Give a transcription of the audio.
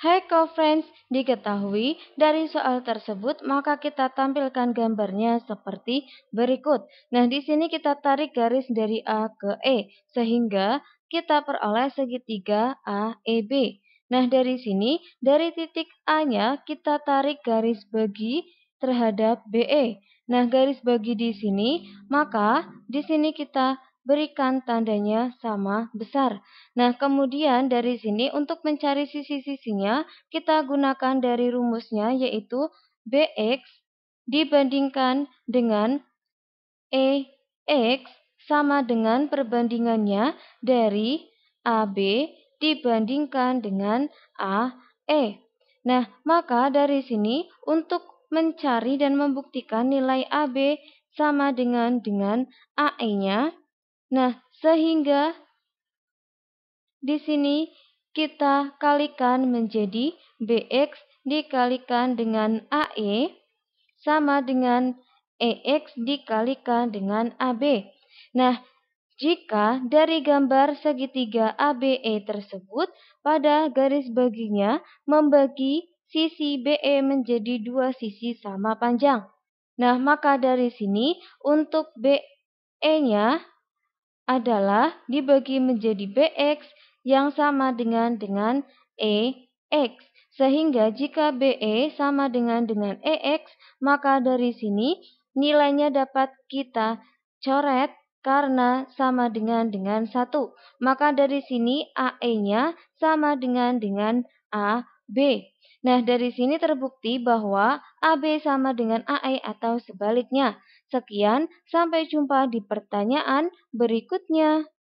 Hai co-friends, diketahui dari soal tersebut maka kita tampilkan gambarnya seperti berikut. Nah, di sini kita tarik garis dari A ke E sehingga kita peroleh segitiga AEB. Nah, dari sini dari titik A-nya kita tarik garis bagi terhadap BE. Nah, garis bagi di sini, maka di sini kita berikan tandanya sama besar. Nah, kemudian dari sini untuk mencari sisi-sisinya, kita gunakan dari rumusnya yaitu BX dibandingkan dengan EX sama dengan perbandingannya dari AB dibandingkan dengan AE. Nah, maka dari sini untuk mencari dan membuktikan nilai AB sama dengan dengan AE-nya, Nah, sehingga di sini kita kalikan menjadi BX dikalikan dengan AE sama dengan EX dikalikan dengan AB. Nah, jika dari gambar segitiga ABE tersebut pada garis baginya membagi sisi BE menjadi dua sisi sama panjang. Nah, maka dari sini untuk BE-nya adalah dibagi menjadi bx yang sama dengan dengan ex. Sehingga jika BE sama dengan dengan EX, maka dari sini nilainya dapat kita coret karena sama dengan dengan 1. Maka dari sini AE-nya sama dengan dengan A B. Nah, dari sini terbukti bahwa AB sama dengan AE atau sebaliknya. Sekian, sampai jumpa di pertanyaan berikutnya.